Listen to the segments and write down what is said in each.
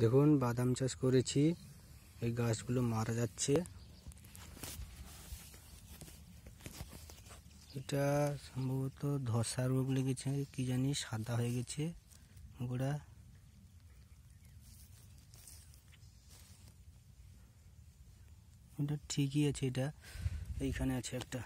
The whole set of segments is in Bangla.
দেখুন বাদাম চাষ করেছি এই গাছগুলো মারা যাচ্ছে এটা সম্ভবত ধসা রোগ লেগেছে কি জানি সাদা হয়ে গেছে গোড়া এটা ঠিকই আছে এটা এইখানে আছে একটা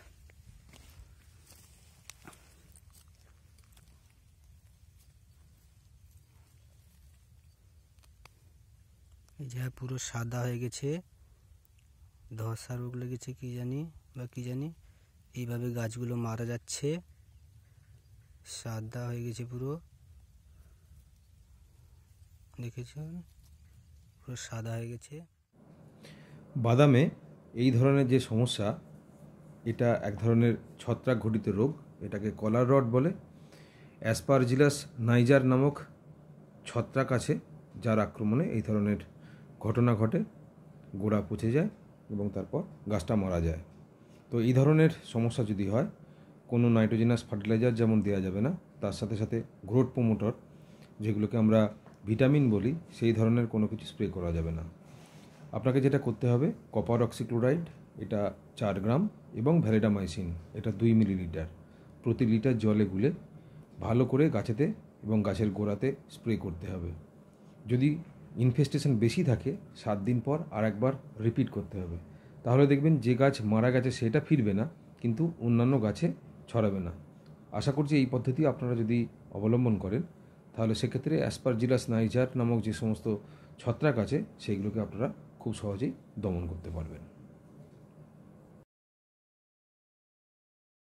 এই যে হ্যাঁ, পুরো সাদা হয়ে গেছে ধসা রোগ লেগেছে কি জানি বা কি জানি এইভাবে গাছগুলো মারা যাচ্ছে সাদা হয়ে গেছে পুরো দেখেছেন পুরো সাদা হয়ে গেছে বাদামে এই ধরনের যে সমস্যা এটা এক ধরনের ছত্রাক ঘটিত রোগ এটাকে কলার রড বলে অ্যাসপারজিলাস নাইজার নামক ছত্রাক আছে যার আক্রমণে এই ধরনের ঘটনা ঘটে গোড়া পচে যায় এবং তারপর গাছটা মারা যায় তো এই ধরনের সমস্যা যদি হয় কোনো নাইট্রোজেনাস ফার্টিলাইজার যেমন দেওয়া যাবে না তার সাথে সাথে গ্রোথ প্রোমোটর যেগুলোকে আমরা ভিটামিন বলি সেই ধরনের কোনো কিছু স্প্রে করা যাবে না আপনাকে যেটা করতে হবে কপার অক্সিক্লোরাইড এটা চার গ্রাম এবং ভ্যালিডামাইসিন এটা দুই মিলিলিটার প্রতি লিটার জলে গুলে ভালো করে গাছেতে এবং গাছের গোড়াতে স্প্রে করতে হবে যদি ইনফেস্টেশন বেশি থাকে সাত দিন পর আর একবার রিপিট করতে হবে তাহলে দেখবেন যে গাছ মারা গেছে সেটা ফিরবে না কিন্তু অন্যান্য গাছে ছড়াবে না আশা করছি এই পদ্ধতি আপনারা যদি অবলম্বন করেন তাহলে সেক্ষেত্রে অ্যাসপারজিলাস নাইজার নামক যে সমস্ত ছত্রাক আছে সেইগুলোকে আপনারা খুব সহজেই দমন করতে পারবেন